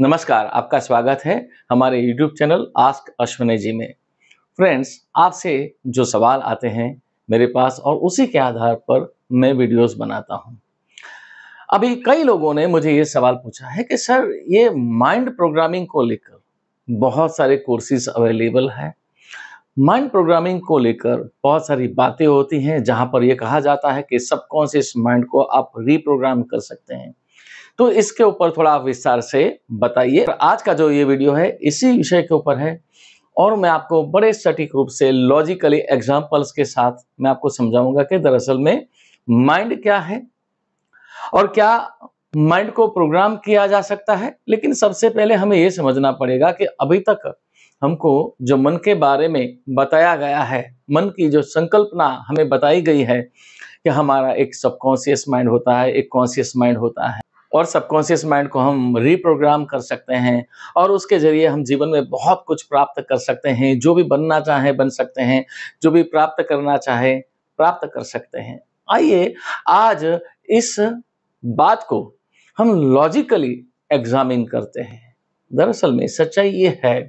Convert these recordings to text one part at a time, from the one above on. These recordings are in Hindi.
नमस्कार आपका स्वागत है हमारे YouTube channel Ask Ashwani ji में फ्रेंड्स आपसे जो सवाल आते हैं मेरे पास और उसी के आधार पर मैं वीडियोस बनाता हूं अभी कई लोगों ने मुझे ये सवाल पूछा है कि सर ये माइंड प्रोग्रामिंग को लेकर बहुत सारे कोर्सेज अवेलेबल है माइंड प्रोग्रामिंग को लेकर बहुत सारी बातें होती हैं जहां पर यह कहा जाता है कि सबकॉन्शियस माइंड को आप रीप्रोग्राम कर सकते हैं तो इसके ऊपर थोड़ा आप विस्तार से बताइए आज का जो ये वीडियो है इसी विषय के ऊपर है और मैं आपको बड़े सटीक रूप से लॉजिकली एग्जाम्पल्स के साथ मैं आपको समझाऊंगा कि दरअसल में माइंड क्या है और क्या माइंड को प्रोग्राम किया जा सकता है लेकिन सबसे पहले हमें यह समझना पड़ेगा कि अभी तक हमको जो मन के बारे में बताया गया है मन की जो संकल्पना हमें बताई गई है कि हमारा एक सबकॉन्सियस माइंड होता है एक कॉन्सियस माइंड होता है और सबकॉन्शियस माइंड को हम रिप्रोग्राम कर सकते हैं और उसके ज़रिए हम जीवन में बहुत कुछ प्राप्त कर सकते हैं जो भी बनना चाहें बन सकते हैं जो भी प्राप्त करना चाहे प्राप्त कर सकते हैं आइए आज इस बात को हम लॉजिकली एग्जामिन करते हैं दरअसल में सच्चाई ये है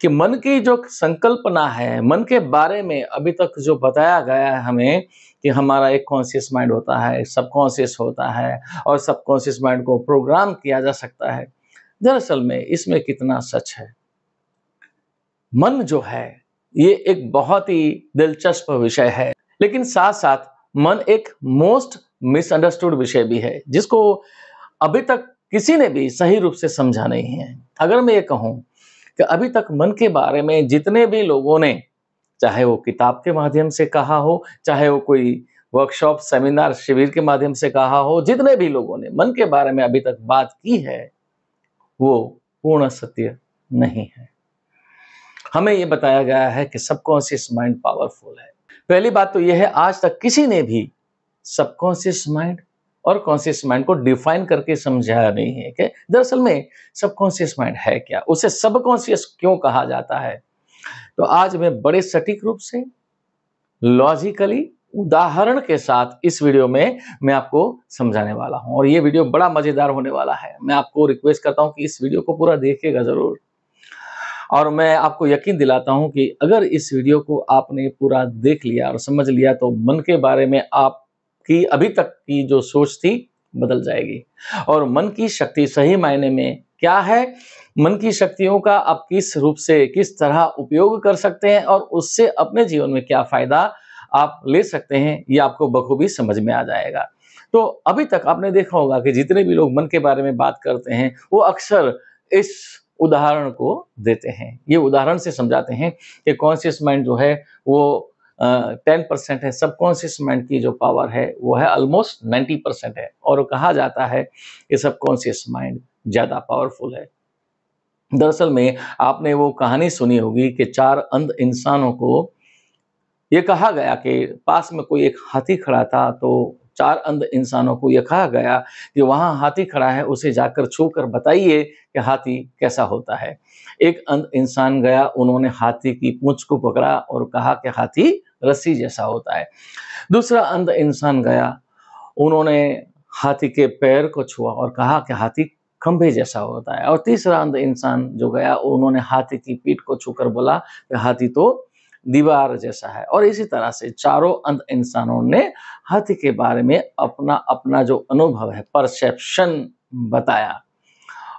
कि मन की जो संकल्पना है मन के बारे में अभी तक जो बताया गया है हमें कि हमारा एक कॉन्शियस माइंड होता है सबकॉन्शियस होता है और सबकॉन्शियस माइंड को प्रोग्राम किया जा सकता है दरअसल में इसमें कितना सच है मन जो है ये एक बहुत ही दिलचस्प विषय है लेकिन साथ साथ मन एक मोस्ट मिसअंडरस्टूड विषय भी है जिसको अभी तक किसी ने भी सही रूप से समझा नहीं है अगर मैं ये कहूँ कि अभी तक मन के बारे में जितने भी लोगों ने चाहे वो किताब के माध्यम से कहा हो चाहे वो कोई वर्कशॉप सेमिनार शिविर के माध्यम से कहा हो जितने भी लोगों ने मन के बारे में अभी तक बात की है वो पूर्ण सत्य नहीं है हमें ये बताया गया है कि सबकॉन्सियस माइंड पावरफुल है पहली बात तो यह है आज तक किसी ने भी सबकॉन्सियस माइंड और कॉन्सियस माइंड को डिफाइन करके समझाया नहीं है कि दरअसल में सब कॉन्सियस माइंड है क्या उसे सब कॉन्सियस क्यों कहा जाता है तो आज मैं बड़े सटीक रूप से लॉजिकली उदाहरण के साथ इस वीडियो में मैं आपको समझाने वाला हूं और ये वीडियो बड़ा मजेदार होने वाला है मैं आपको रिक्वेस्ट करता हूं कि इस वीडियो को पूरा देखिएगा जरूर और मैं आपको यकीन दिलाता हूं कि अगर इस वीडियो को आपने पूरा देख लिया और समझ लिया तो मन के बारे में आप कि अभी तक की जो सोच थी बदल जाएगी और मन की शक्ति सही मायने में क्या है मन की शक्तियों का आप किस रूप से किस तरह उपयोग कर सकते हैं और उससे अपने जीवन में क्या फायदा आप ले सकते हैं ये आपको बखूबी समझ में आ जाएगा तो अभी तक आपने देखा होगा कि जितने भी लोग मन के बारे में बात करते हैं वो अक्सर इस उदाहरण को देते हैं ये उदाहरण से समझाते हैं कि कॉन्शियस माइंड जो है वो टेन परसेंट है सबकॉन्सियस माइंड की जो पावर है वो है ऑलमोस्ट नाइन्टी परसेंट है और कहा जाता है कि सबकॉन्सियस माइंड ज़्यादा पावरफुल है दरअसल में आपने वो कहानी सुनी होगी कि चार अंध इंसानों को ये कहा गया कि पास में कोई एक हाथी खड़ा था तो चार अंध इंसानों को यह कहा गया कि वहाँ हाथी खड़ा है उसे जाकर छू कर बताइए कि हाथी कैसा होता है एक अंध इंसान गया उन्होंने हाथी की पूंछ को पकड़ा और कहा कि हाथी रस्सी जैसा होता है दूसरा अंध इंसान गया उन्होंने हाथी के पैर को छुआ और कहा कि हाथी खंभे जैसा होता है और तीसरा अंध इंसान जो गया उन्होंने हाथी की पीठ को छूकर बोला कि हाथी तो दीवार जैसा है और इसी तरह से चारों अंध इंसानों ने हाथी के बारे में अपना अपना जो अनुभव है परसेप्शन बताया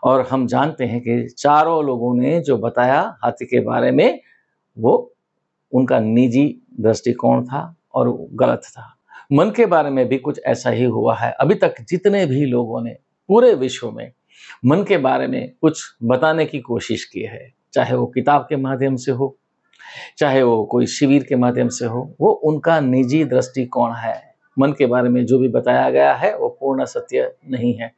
और हम जानते हैं कि चारों लोगों ने जो बताया हाथी के बारे में वो उनका निजी दृष्टिकोण था और गलत था मन के बारे में भी कुछ ऐसा ही हुआ है अभी तक जितने भी लोगों ने पूरे विश्व में मन के बारे में कुछ बताने की कोशिश की है चाहे वो किताब के माध्यम से हो चाहे वो कोई शिविर के माध्यम से हो वो उनका निजी दृष्टिकोण है मन के बारे में जो भी बताया गया है वो पूर्ण सत्य नहीं है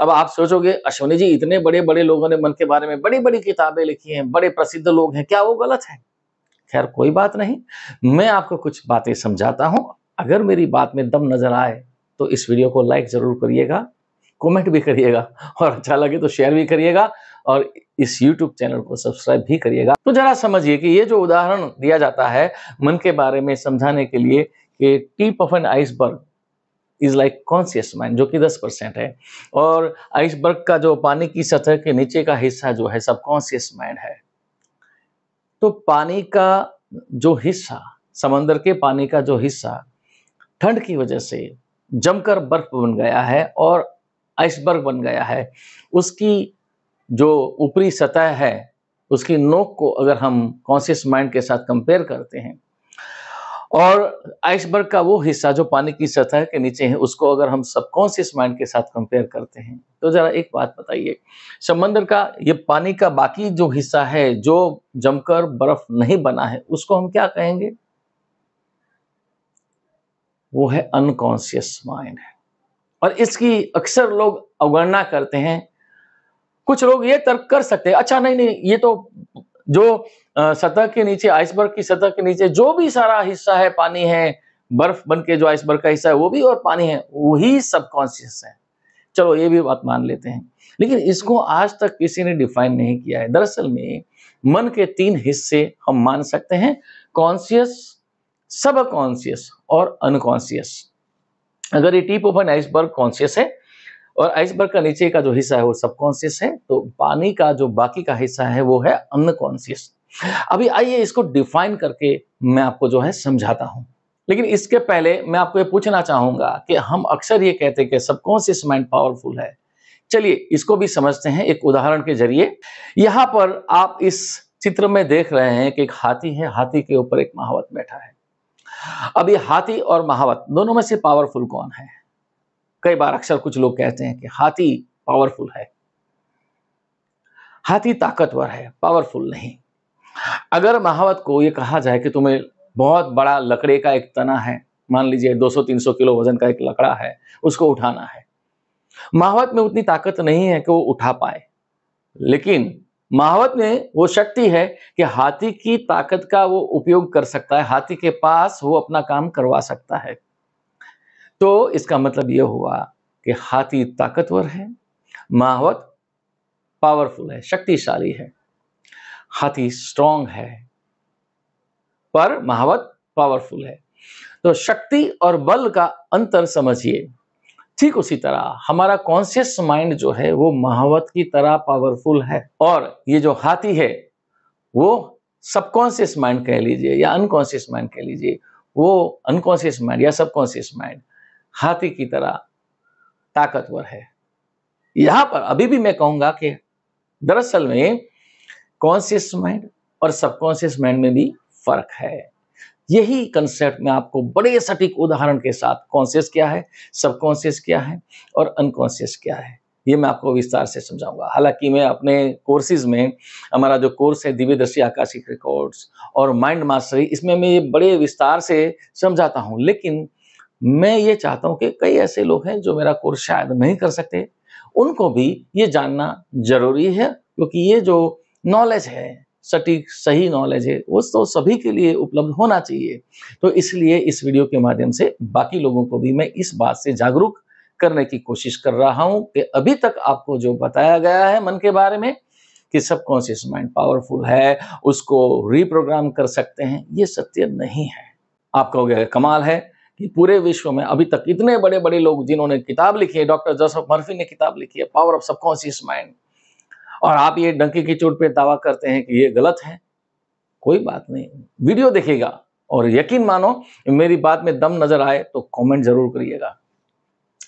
अब आप सोचोगे अश्वनी जी इतने बड़े बड़े लोगों ने मन के बारे में बड़ी बड़ी किताबें लिखी हैं बड़े प्रसिद्ध लोग हैं क्या वो गलत है खैर कोई बात नहीं मैं आपको कुछ बातें समझाता हूं अगर मेरी बात में दम नज़र आए तो इस वीडियो को लाइक ज़रूर करिएगा कमेंट भी करिएगा और अच्छा लगे तो शेयर भी करिएगा और इस यूट्यूब चैनल को सब्सक्राइब भी करिएगा तो जरा समझिए कि ये जो उदाहरण दिया जाता है मन के बारे में समझाने के लिए कि tip of an iceberg is like conscious mind जो कि 10 परसेंट है और आइसबर्ग का जो पानी की सतह के नीचे का हिस्सा जो है सब कॉन्सियस माइंड है तो पानी का जो हिस्सा समंदर के पानी का जो हिस्सा ठंड की वजह से जमकर बर्फ बन गया है और आइसबर्ग बन गया है उसकी जो ऊपरी सतह है उसकी नोक को अगर हम कॉन्शियस माइंड के साथ कंपेयर करते हैं और आइसबर्ग का वो हिस्सा जो पानी की सतह के नीचे है उसको अगर हम सबकॉन्सियस माइंड के साथ कंपेयर करते हैं तो ज़रा एक बात बताइए समंदर का ये पानी का बाकी जो हिस्सा है जो जमकर बर्फ नहीं बना है उसको हम क्या कहेंगे वो है अनकॉन्सियस माइंड है और इसकी अक्सर लोग अवगणना करते हैं कुछ लोग ये तर्क कर सकते हैं अच्छा नहीं नहीं ये तो जो सतह के नीचे आइसबर्ग की सतह के नीचे जो भी सारा हिस्सा है पानी है बर्फ बन के जो आइसबर्ग का हिस्सा है वो भी और पानी है वही सबकॉन्शियस है चलो ये भी बात मान लेते हैं लेकिन इसको आज तक किसी ने डिफाइन नहीं किया है दरअसल में मन के तीन हिस्से हम मान सकते हैं कॉन्सियस सब कॉन्सियस और अनकॉन्सियस अगर ये tip of an iceberg conscious है और आइसबर्ग का नीचे का जो हिस्सा है वो सबकॉन्सियस है तो पानी का जो बाकी का हिस्सा है वो है अनकॉन्सियस अभी आइए इसको डिफाइन करके मैं आपको जो है समझाता हूँ लेकिन इसके पहले मैं आपको ये पूछना चाहूंगा कि हम अक्सर ये कहते हैं कि सबकॉन्सियस माइंड पावरफुल है चलिए इसको भी समझते हैं एक उदाहरण के जरिए यहां पर आप इस चित्र में देख रहे हैं कि एक हाथी है हाथी के ऊपर एक महावत बैठा है अब ये हाथी और महावत दोनों में से पावरफुल कौन है कई बार अक्सर कुछ लोग कहते हैं कि हाथी पावरफुल है हाथी ताकतवर है पावरफुल नहीं अगर महावत को यह कहा जाए कि तुम्हें बहुत बड़ा लकड़े का एक तना है मान लीजिए 200-300 किलो वजन का एक लकड़ा है उसको उठाना है महावत में उतनी ताकत नहीं है कि वो उठा पाए लेकिन महावत में वो शक्ति है कि हाथी की ताकत का वो उपयोग कर सकता है हाथी के पास वो अपना काम करवा सकता है तो इसका मतलब यह हुआ कि हाथी ताकतवर है माहवत पावरफुल है शक्तिशाली है हाथी स्ट्रांग है पर महावत पावरफुल है तो शक्ति और बल का अंतर समझिए ठीक उसी तरह हमारा कॉन्शियस माइंड जो है वो महावत की तरह पावरफुल है और ये जो हाथी है वो सबकॉन्शियस माइंड कह लीजिए या अनकॉन्शियस माइंड कह लीजिए वो अनकॉन्शियस माइंड या सबकॉन्शियस माइंड हाथी की तरह ताकतवर है यहां पर अभी भी मैं कहूंगा कि दरअसल में कॉन्सियस माइंड और सबकॉन्सियस माइंड में भी फर्क है यही कंसेप्ट में आपको बड़े सटीक उदाहरण के साथ कॉन्सियस क्या है सबकॉन्सियस क्या है और अनकॉन्सियस क्या है ये मैं आपको विस्तार से समझाऊंगा हालांकि मैं अपने कोर्सेज में हमारा जो कोर्स है दिव्य दृष्टि आकाशिक रिकॉर्ड्स और माइंड मास्टरी इसमें मैं ये बड़े विस्तार से समझाता हूँ लेकिन मैं ये चाहता हूं कि कई ऐसे लोग हैं जो मेरा कोर्स शायद नहीं कर सकते उनको भी ये जानना जरूरी है क्योंकि ये जो नॉलेज है सटीक सही नॉलेज है वो तो सभी के लिए उपलब्ध होना चाहिए तो इसलिए इस वीडियो के माध्यम से बाकी लोगों को भी मैं इस बात से जागरूक करने की कोशिश कर रहा हूं कि अभी तक आपको जो बताया गया है मन के बारे में कि सबकॉन्शियस माइंड पावरफुल है उसको रिप्रोग्राम कर सकते हैं ये सत्य नहीं है आप कहोगे कमाल है कि पूरे विश्व में अभी तक इतने बड़े बड़े लोग जिन्होंने किताब लिखी है डॉक्टर जोसफ मर्फी ने किताब लिखी है पावर ऑफ सबकॉन्सियस माइंड और आप ये डंकी की चोट पे दावा करते हैं कि ये गलत है कोई बात नहीं वीडियो देखिएगा और यकीन मानो मेरी बात में दम नजर आए तो कमेंट जरूर करिएगा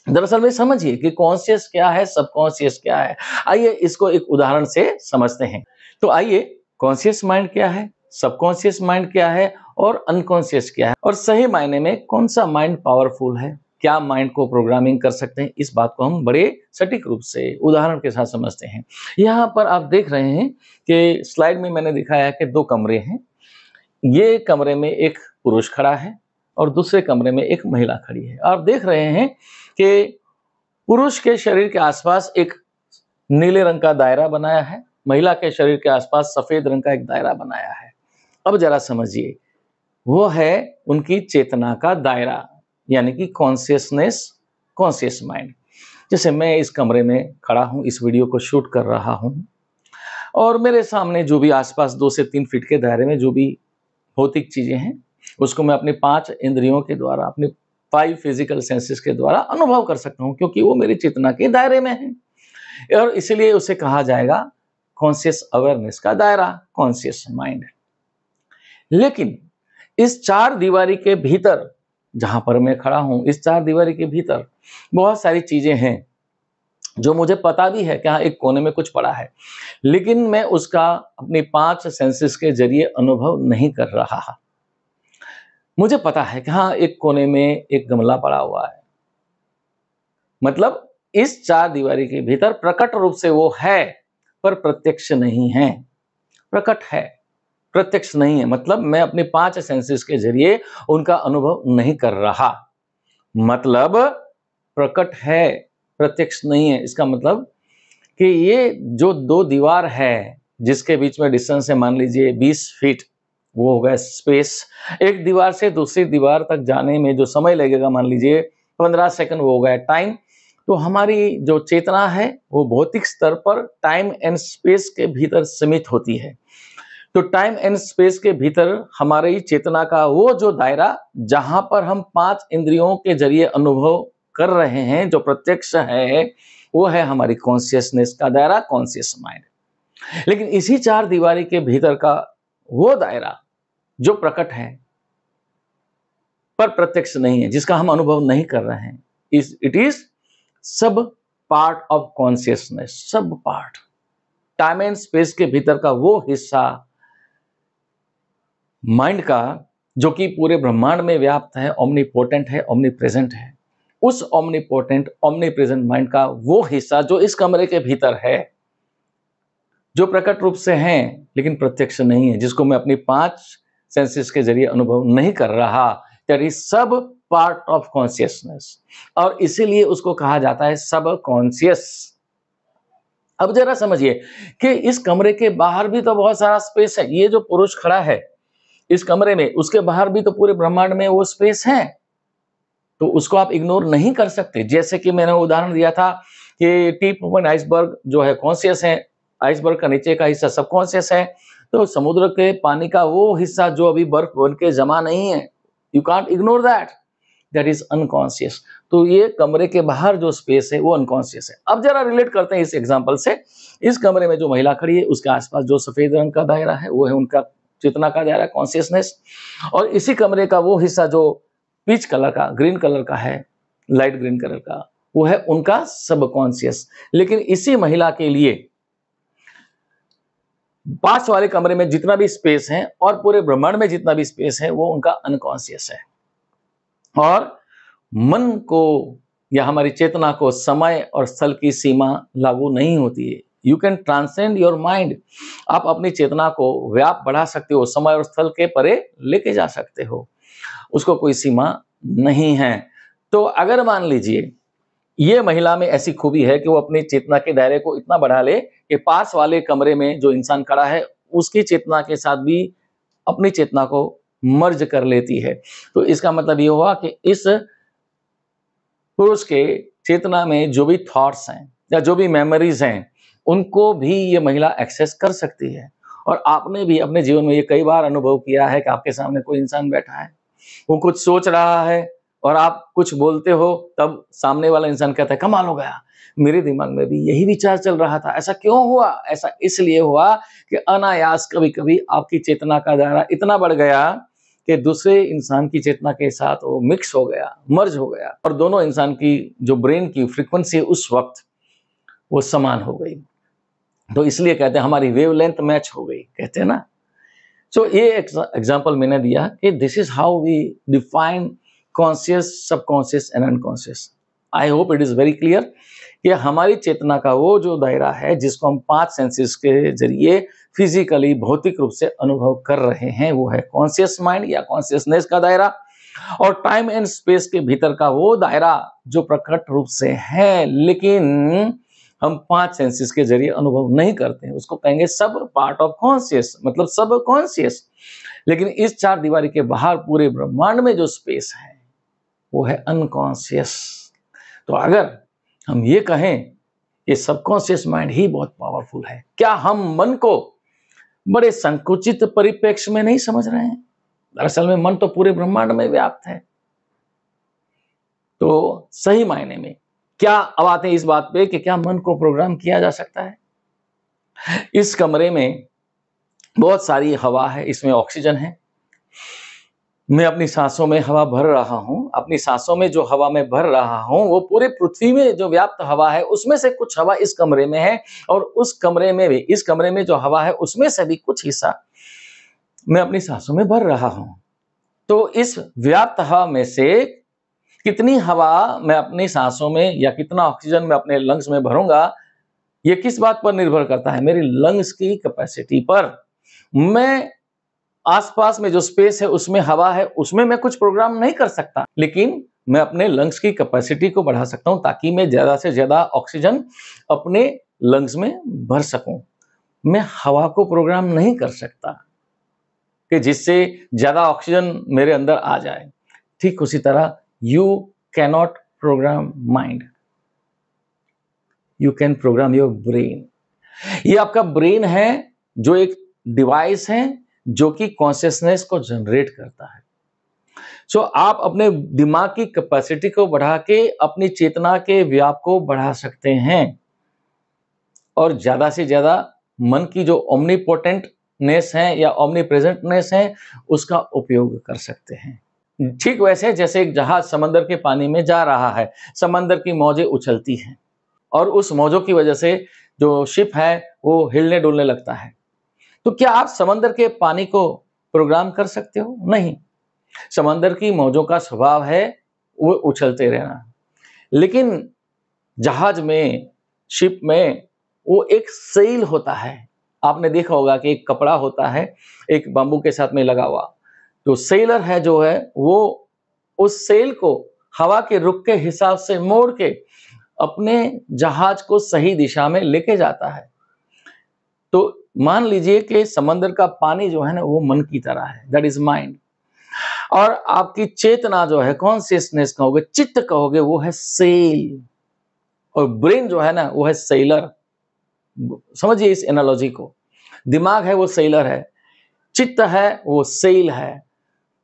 दरअसल में समझिए कि कॉन्शियस क्या है सबकॉन्शियस क्या है आइए इसको एक उदाहरण से समझते हैं तो आइए कॉन्शियस माइंड क्या है सबकॉन्सियस माइंड क्या है और अनकॉन्सियस क्या है और सही मायने में कौन सा माइंड पावरफुल है क्या माइंड को प्रोग्रामिंग कर सकते हैं इस बात को हम बड़े सटीक रूप से उदाहरण के साथ समझते हैं यहाँ पर आप देख रहे हैं कि स्लाइड में मैंने दिखाया कि दो कमरे हैं ये कमरे में एक पुरुष खड़ा है और दूसरे कमरे में एक महिला खड़ी है आप देख रहे हैं कि पुरुष के शरीर के आसपास एक नीले रंग का दायरा बनाया है महिला के शरीर के आसपास सफेद रंग का एक दायरा बनाया है अब जरा समझिए वो है उनकी चेतना का दायरा यानी कि कॉन्सियसनेस कॉन्सियस माइंड जैसे मैं इस कमरे में खड़ा हूं इस वीडियो को शूट कर रहा हूं और मेरे सामने जो भी आसपास दो से तीन फीट के दायरे में जो भी भौतिक चीज़ें हैं उसको मैं अपने पांच इंद्रियों के द्वारा अपने फाइव फिजिकल सेंसेस के द्वारा अनुभव कर सकता हूँ क्योंकि वो मेरी चेतना के दायरे में है और इसलिए उसे कहा जाएगा कॉन्सियस अवेयरनेस का दायरा कॉन्सियस माइंड लेकिन इस चार दीवारी के भीतर जहां पर मैं खड़ा हूं इस चार दीवारी के भीतर बहुत सारी चीजें हैं जो मुझे पता भी है कि हाँ एक कोने में कुछ पड़ा है लेकिन मैं उसका अपने पांच सेंसेस के जरिए अनुभव नहीं कर रहा मुझे पता है कि हाँ एक कोने में एक गमला पड़ा हुआ है मतलब इस चार दीवारी के भीतर प्रकट रूप से वो है पर प्रत्यक्ष नहीं है प्रकट है प्रत्यक्ष नहीं है मतलब मैं अपने पांच सेंसेस के जरिए उनका अनुभव नहीं कर रहा मतलब प्रकट है प्रत्यक्ष नहीं है इसका मतलब कि ये जो दो दीवार है जिसके बीच में डिस्टेंस है मान लीजिए 20 फीट वो हो गया स्पेस एक दीवार से दूसरी दीवार तक जाने में जो समय लगेगा मान लीजिए 15 सेकंड वो हो गया टाइम तो हमारी जो चेतना है वो भौतिक स्तर पर टाइम एंड स्पेस के भीतर सीमित होती है तो टाइम एंड स्पेस के भीतर हमारी चेतना का वो जो दायरा जहां पर हम पांच इंद्रियों के जरिए अनुभव कर रहे हैं जो प्रत्यक्ष है वो है हमारी कॉन्सियसनेस का दायरा कॉन्सियस माइंड लेकिन इसी चार दीवारी के भीतर का वो दायरा जो प्रकट है पर प्रत्यक्ष नहीं है जिसका हम अनुभव नहीं कर रहे हैं इस इट इज सब पार्ट ऑफ कॉन्सियसनेस सब पार्ट टाइम एंड स्पेस के भीतर का वो हिस्सा माइंड का जो कि पूरे ब्रह्मांड में व्याप्त है ओमनी है ओमनी प्रेजेंट है उस omnipotent omnipresent mind का वो हिस्सा जो इस कमरे के भीतर है जो प्रकट रूप से है लेकिन प्रत्यक्ष नहीं है जिसको मैं अपनी पांच सेंसेस के जरिए अनुभव नहीं कर रहा दैट सब पार्ट ऑफ कॉन्सियसनेस और इसीलिए उसको कहा जाता है सब कॉन्सियस अब जरा समझिए कि इस कमरे के बाहर भी तो बहुत सारा स्पेस है ये जो पुरुष खड़ा है इस कमरे में उसके बाहर भी तो पूरे ब्रह्मांड में वो स्पेस है तो उसको आप इग्नोर नहीं कर सकते जैसे कि मैंने उदाहरण दिया था कि टीप आइसबर्ग जो है कॉन्सियस है आइसबर्ग का नीचे का हिस्सा सब कॉन्सियस है तो समुद्र के पानी का वो हिस्सा जो अभी बर्फ बन के जमा नहीं है you can't ignore that that is unconscious तो ये कमरे के बाहर जो स्पेस है वो अनकॉन्सियस है अब जरा रिलेट करते हैं इस एग्जाम्पल से इस कमरे में जो महिला खड़ी है उसके आसपास जो सफेद रंग का दायरा है वो है उनका चेतना कहा जा रहा है कॉन्सियसनेस और इसी कमरे का वो हिस्सा जो पीच कलर का ग्रीन कलर का है लाइट ग्रीन कलर का वो है उनका सबकॉन्सियस लेकिन इसी महिला के लिए पास वाले कमरे में जितना भी स्पेस है और पूरे ब्रह्मांड में जितना भी स्पेस है वो उनका अनकॉन्सियस है और मन को या हमारी चेतना को समय और स्थल की सीमा लागू नहीं होती है you can transcend your mind आप अपनी चेतना को व्याप बढ़ा सकते हो समय और स्थल के परे लेके जा सकते हो उसको कोई सीमा नहीं है तो अगर मान लीजिए ये महिला में ऐसी खूबी है कि वो अपनी चेतना के दायरे को इतना बढ़ा ले कि पास वाले कमरे में जो इंसान खड़ा है उसकी चेतना के साथ भी अपनी चेतना को मर्ज कर लेती है तो इसका मतलब ये हुआ कि इस पुरुष के चेतना में जो भी थॉट्स हैं या जो भी मेमोरीज हैं उनको भी ये महिला एक्सेस कर सकती है और आपने भी अपने जीवन में ये कई बार अनुभव किया है कि आपके सामने कोई इंसान बैठा है वो कुछ सोच रहा है और आप कुछ बोलते हो तब सामने वाला इंसान कहता है कमाल हो गया मेरे दिमाग में भी यही विचार चल रहा था ऐसा क्यों हुआ ऐसा इसलिए हुआ कि अनायास कभी कभी आपकी चेतना का दायरा इतना बढ़ गया कि दूसरे इंसान की चेतना के साथ वो मिक्स हो गया मर्ज हो गया और दोनों इंसान की जो ब्रेन की फ्रिक्वेंसी उस वक्त वो समान हो गई तो इसलिए कहते हैं हमारी वेवलेंथ मैच हो गई कहते हैं ना सो so, ये एग्जाम्पल मैंने दिया कि this is how we define conscious conscious and unconscious I hope it is very clear कि हमारी चेतना का वो जो दायरा है जिसको हम पांच सेंसेस के जरिए फिजिकली भौतिक रूप से अनुभव कर रहे हैं वो है कॉन्सियस माइंड या कॉन्सियसनेस का दायरा और टाइम एंड स्पेस के भीतर का वो दायरा जो प्रकट रूप से है लेकिन हम पांच सेंसेस के जरिए अनुभव नहीं करते हैं उसको कहेंगे सब पार्ट ऑफ कॉन्सियस मतलब सब कॉन्सियस लेकिन इस चार दीवारी के बाहर पूरे ब्रह्मांड में जो स्पेस है वो है अनकॉन्सियस तो अगर हम ये कहें कि सबकॉन्सियस माइंड ही बहुत पावरफुल है क्या हम मन को बड़े संकुचित परिप्रेक्ष्य में नहीं समझ रहे हैं दरअसल में मन तो पूरे ब्रह्मांड में व्याप्त है तो सही मायने में क्या अब आते हैं इस बात पे कि क्या मन को प्रोग्राम किया जा सकता है इस कमरे में बहुत सारी हवा है इसमें ऑक्सीजन है मैं अपनी सांसों में हवा भर रहा हूं अपनी सांसों में जो हवा मैं भर रहा हूं वो पूरे पृथ्वी में जो व्याप्त हवा है उसमें से कुछ हवा इस कमरे में है और उस कमरे में भी इस कमरे में जो हवा है उसमें से भी कुछ हिस्सा मैं अपनी सांसों में भर रहा हूं तो इस व्याप्त हवा में से कितनी हवा मैं अपनी सांसों में या कितना ऑक्सीजन मैं अपने लंग्स में भरूंगा ये किस बात पर निर्भर करता है मेरी लंग्स की कैपेसिटी पर मैं आसपास में जो स्पेस है उसमें हवा है उसमें मैं कुछ प्रोग्राम नहीं कर सकता लेकिन मैं अपने लंग्स की कैपेसिटी को बढ़ा सकता हूं ताकि मैं ज्यादा से ज्यादा ऑक्सीजन अपने लंग्स में भर सकूं मैं हवा को प्रोग्राम नहीं कर सकता कि जिससे ज्यादा ऑक्सीजन मेरे अंदर आ जाए ठीक उसी तरह you cannot program mind you can program your brain ये आपका ब्रेन है जो एक डिवाइस है जो कि कॉन्शियसनेस को जनरेट करता है सो so, आप अपने दिमाग की कैपेसिटी को बढ़ा के अपनी चेतना के व्याप को बढ़ा सकते हैं और ज्यादा से ज्यादा मन की जो ओमनीपोटेंटनेस है या ओमनी प्रेजेंटनेस है उसका उपयोग कर सकते हैं ठीक वैसे जैसे एक जहाज समंदर के पानी में जा रहा है समंदर की मौजें उछलती हैं और उस मौजों की वजह से जो शिप है वो हिलने डुलने लगता है तो क्या आप समंदर के पानी को प्रोग्राम कर सकते हो नहीं समंदर की मौजों का स्वभाव है वो उछलते रहना लेकिन जहाज में शिप में वो एक सेल होता है आपने देखा होगा कि एक कपड़ा होता है एक बंबू के साथ में लगा हुआ जो सेलर है जो है वो उस सेल को हवा के रुख के हिसाब से मोड़ के अपने जहाज को सही दिशा में लेके जाता है तो मान लीजिए कि समंदर का पानी जो है ना वो मन की तरह है दैट इज माइंड और आपकी चेतना जो है कॉन्सियसनेस कहोगे चित्त कहोगे वो है सेल और ब्रेन जो है ना वो है सेलर समझिए इस एनालॉजी को दिमाग है वो सेलर है चित्त है वो सेल है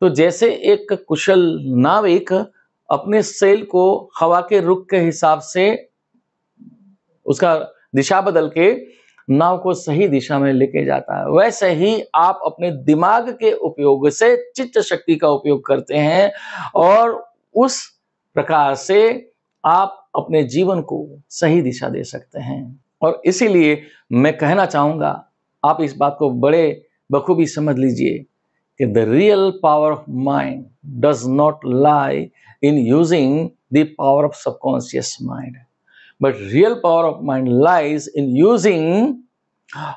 तो जैसे एक कुशल नाविक अपने सेल को हवा के रुख के हिसाब से उसका दिशा बदल के नाव को सही दिशा में लेके जाता है वैसे ही आप अपने दिमाग के उपयोग से चित्त शक्ति का उपयोग करते हैं और उस प्रकार से आप अपने जीवन को सही दिशा दे सकते हैं और इसीलिए मैं कहना चाहूंगा आप इस बात को बड़े बखूबी समझ लीजिए कि the real power of mind does not lie in using the power of subconscious mind but real power of mind lies in using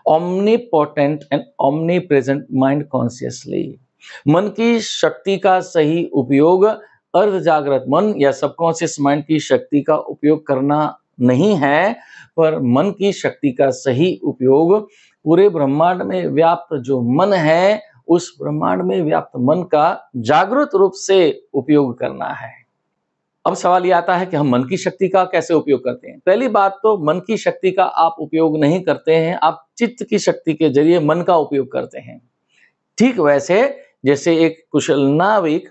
and and present mind consciously मन की शक्ति का सही उपयोग अर्ध जागृत मन या सबकॉन्सियस माइंड की शक्ति का उपयोग करना नहीं है पर मन की शक्ति का सही उपयोग पूरे ब्रह्मांड में व्याप्त जो मन है उस ब्रह्मांड में व्याप्त मन का जागृत रूप से उपयोग करना है अब सवाल यह आता है कि हम मन की शक्ति का कैसे उपयोग करते हैं पहली बात तो मन की शक्ति का आप उपयोग नहीं करते हैं आप चित्त की शक्ति के जरिए मन का उपयोग करते हैं ठीक वैसे जैसे एक कुशल नाविक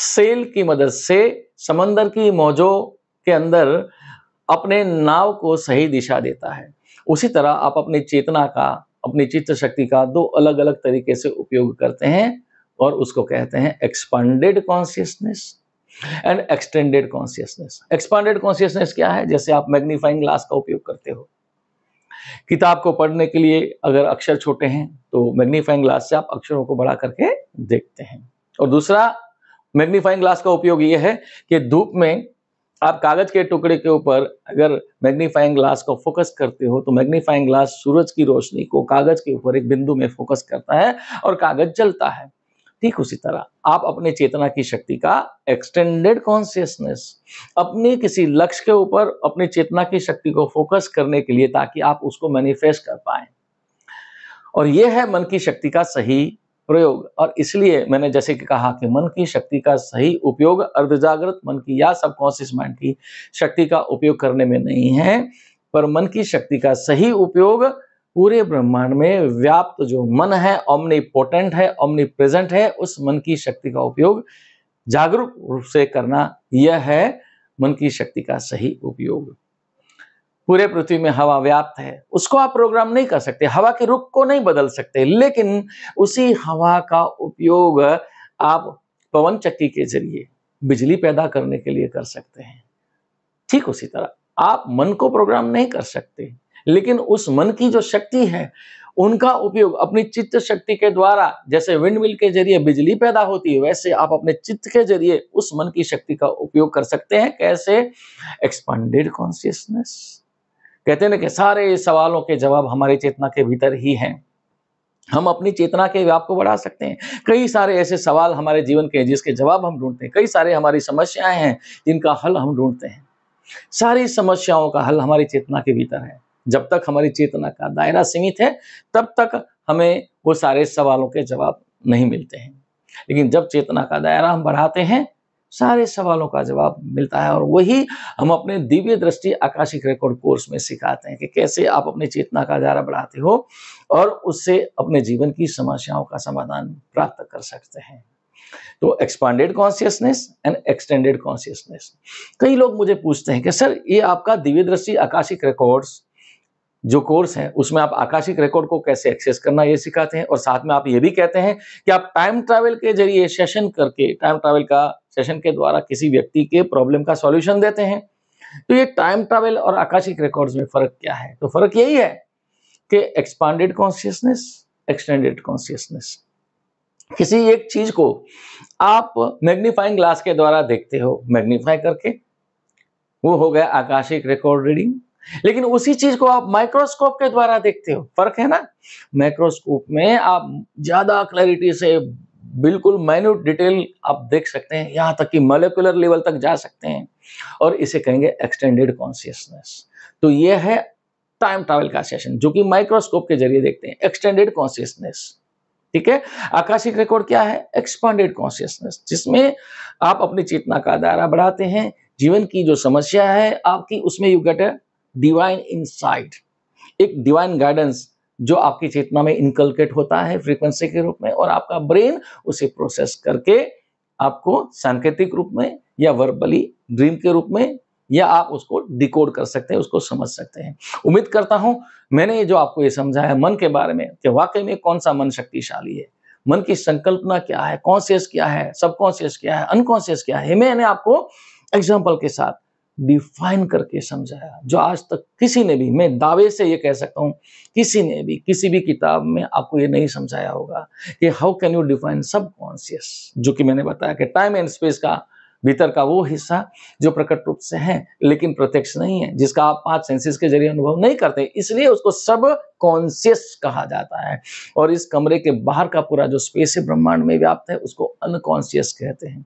सेल की मदद से समंदर की मौजों के अंदर अपने नाव को सही दिशा देता है उसी तरह आप अपनी चेतना का अपनी चित्त शक्ति का दो अलग अलग तरीके से उपयोग करते हैं और उसको कहते हैं expanded consciousness and extended consciousness expanded consciousness क्या है जैसे आप मैग्नीफाइंग ग्लास का उपयोग करते हो किताब को पढ़ने के लिए अगर अक्षर छोटे हैं तो मैग्नीफाइंग ग्लास से आप अक्षरों को बड़ा करके देखते हैं और दूसरा मैग्नीफाइंग ग्लास का उपयोग यह है कि धूप में आप कागज के टुकड़े के ऊपर अगर मैग्नीफाइंग ग्लास को फोकस करते हो तो मैग्नीफाइंग ग्लास सूरज की रोशनी को कागज के ऊपर एक बिंदु में फोकस करता है और कागज जलता है ठीक उसी तरह आप अपने चेतना की शक्ति का एक्सटेंडेड कॉन्सियसनेस अपने किसी लक्ष्य के ऊपर अपनी चेतना की शक्ति को फोकस करने के लिए ताकि आप उसको मैनिफेस्ट कर पाए और यह है मन की शक्ति का सही प्रयोग और इसलिए मैंने जैसे कि कहा कि मन की शक्ति का सही उपयोग अर्ध जागृत मन की या सबकॉन्शियस माइंड की शक्ति का उपयोग करने में नहीं है पर मन की शक्ति का सही उपयोग पूरे ब्रह्मांड में व्याप्त जो मन है ओमनी पोटेंट है ओमनी प्रेजेंट है उस मन की शक्ति का उपयोग जागरूक रूप से करना यह है मन की शक्ति का सही उपयोग पूरे पृथ्वी में हवा व्याप्त है उसको आप प्रोग्राम नहीं कर सकते हवा के रुख को नहीं बदल सकते लेकिन उसी हवा का उपयोग आप पवन चक्की के जरिए बिजली पैदा करने के लिए कर सकते हैं ठीक उसी तरह आप मन को प्रोग्राम नहीं कर सकते लेकिन उस मन की जो शक्ति है उनका उपयोग अपनी चित्त शक्ति के द्वारा जैसे विंड मिल के जरिए बिजली पैदा होती है वैसे आप अपने चित्त के जरिए उस मन की शक्ति का उपयोग कर सकते हैं कैसे एक्सपांडेड कॉन्सियसनेस कहते हैं ना कि सारे सवालों के जवाब हमारी चेतना के भीतर ही हैं हम अपनी चेतना के व्याप को बढ़ा सकते हैं कई सारे ऐसे सवाल हमारे जीवन के जिसके जवाब हम ढूंढते हैं कई सारे हमारी समस्याएं हैं जिनका हल हम ढूंढते हैं सारी समस्याओं का हल हमारी चेतना के भीतर है जब तक हमारी चेतना का दायरा सीमित है तब तक हमें वो सारे सवालों के जवाब नहीं मिलते हैं लेकिन जब चेतना का दायरा हम बढ़ाते हैं सारे सवालों का जवाब मिलता है और वही हम अपने दिव्य दृष्टि आकाशिक रिकॉर्ड कोर्स में सिखाते हैं कि कैसे आप अपनी चेतना का दायरा बढ़ाते हो और उससे अपने जीवन की समस्याओं का समाधान प्राप्त कर सकते हैं तो expanded consciousness and extended consciousness कई लोग मुझे पूछते हैं कि सर ये आपका दिव्य दृष्टि आकाशिक रिकॉर्ड्स जो कोर्स है उसमें आप आकाशिक रिकॉर्ड को कैसे एक्सेस करना ये सिखाते हैं और साथ में आप ये भी कहते हैं कि आप टाइम ट्रैवल के जरिए सेशन करके टाइम ट्रैवल का सेशन के द्वारा किसी व्यक्ति के प्रॉब्लम का सॉल्यूशन देते हैं तो ये टाइम ट्रैवल और आकाशिक रिकॉर्ड्स में फर्क क्या है तो फर्क यही है कि एक्सपांडेड कॉन्सियसनेस एक्सटेंडेड कॉन्सियसनेस किसी एक चीज को आप मैग्निफाइंग ग्लास के द्वारा देखते हो मैग्निफाई करके वो हो गया आकाशिक रिकॉर्ड रीडिंग लेकिन उसी चीज को आप माइक्रोस्कोप के द्वारा देखते हो फर्क है ना माइक्रोस्कोप में आप ज्यादा क्लैरिटी से बिल्कुल माइन्यूट डिटेल आप देख सकते हैं यहां तक कि मोलिकुलर लेवल तक जा सकते हैं और इसे कहेंगे एक्सटेंडेड कॉन्सियसनेस तो यह है टाइम ट्रेवल का सेशन जो कि माइक्रोस्कोप के जरिए देखते हैं एक्सटेंडेड कॉन्सियसनेस ठीक है आकाशिक रिकॉर्ड क्या है एक्सपांडेड कॉन्सियसनेस जिसमें आप अपनी चेतना का दायरा बढ़ाते हैं जीवन की जो समस्या है आपकी उसमें you get a divine insight एक डिवाइन गाइडेंस जो आपकी चेतना में इनकलकेट होता है फ्रीक्वेंसी के रूप में और आपका ब्रेन उसे प्रोसेस करके आपको सांकेतिक रूप में या वर्बली ड्रीम के रूप में या आप उसको डिकोड कर सकते हैं उसको समझ सकते हैं उम्मीद करता हूं मैंने जो आपको ये समझाया मन के बारे में कि वाकई में कौन सा मन शक्तिशाली है मन की संकल्पना क्या है कॉन्सियस क्या है सबकॉन्सियस क्या है अनकॉन्सियस क्या है मैंने आपको एग्जाम्पल के साथ डिफाइन करके समझाया जो आज तक किसी ने भी मैं दावे से ये कह सकता हूँ किसी ने भी किसी भी किताब में आपको ये नहीं समझाया होगा कि how can you define subconscious जो कि मैंने बताया कि टाइम एंड स्पेस का भीतर का वो हिस्सा जो प्रकट रूप से है लेकिन प्रत्यक्ष नहीं है जिसका आप पांच सेंसेस के जरिए अनुभव नहीं करते इसलिए उसको सब कॉन्सियस कहा जाता है और इस कमरे के बाहर का पूरा जो स्पेस है ब्रह्मांड में व्याप्त है उसको अनकॉन्सियस कहते हैं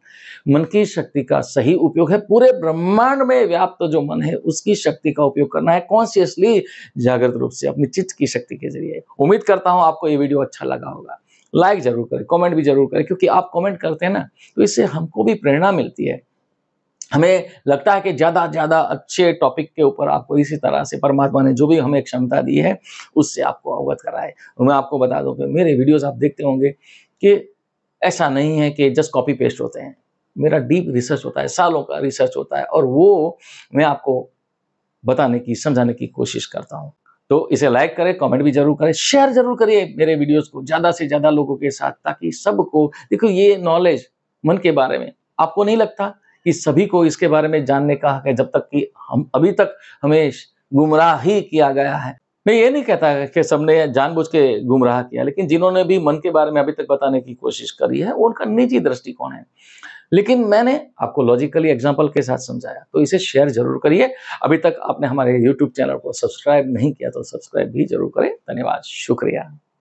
मन की शक्ति का सही उपयोग है पूरे ब्रह्मांड में व्याप्त जो मन है उसकी शक्ति का उपयोग करना है कॉन्सियसली जागृत रूप से अपनी चित्त की शक्ति के जरिए उम्मीद करता हूं आपको ये वीडियो अच्छा लगा होगा लाइक जरूर करें कमेंट भी जरूर करें क्योंकि आप कमेंट करते हैं ना तो इससे हमको भी प्रेरणा मिलती है हमें लगता है कि ज़्यादा से ज़्यादा अच्छे टॉपिक के ऊपर आपको इसी तरह से परमात्मा ने जो भी हमें क्षमता दी है उससे आपको अवगत कराए और मैं आपको बता दूँ कि मेरे वीडियोज़ आप देखते होंगे कि ऐसा नहीं है कि जस्ट कॉपी पेस्ट होते हैं मेरा डीप रिसर्च होता है सालों का रिसर्च होता है और वो मैं आपको बताने की समझाने की कोशिश करता हूँ तो इसे लाइक करें कमेंट भी जरूर करें शेयर जरूर करिए मेरे वीडियोस को ज़्यादा से ज़्यादा लोगों के साथ ताकि सबको देखो ये नॉलेज मन के बारे में आपको नहीं लगता कि सभी को इसके बारे में जानने का हक है जब तक कि हम अभी तक हमें गुमराह ही किया गया है मैं ये नहीं कहता कि सबने जानबूझ के गुमराह किया लेकिन जिन्होंने भी मन के बारे में अभी तक बताने की कोशिश करी है उनका निजी दृष्टिकोण है लेकिन मैंने आपको लॉजिकली एग्जाम्पल के साथ समझाया तो इसे शेयर जरूर करिए अभी तक आपने हमारे यूट्यूब चैनल को सब्सक्राइब नहीं किया तो सब्सक्राइब भी जरूर करें धन्यवाद शुक्रिया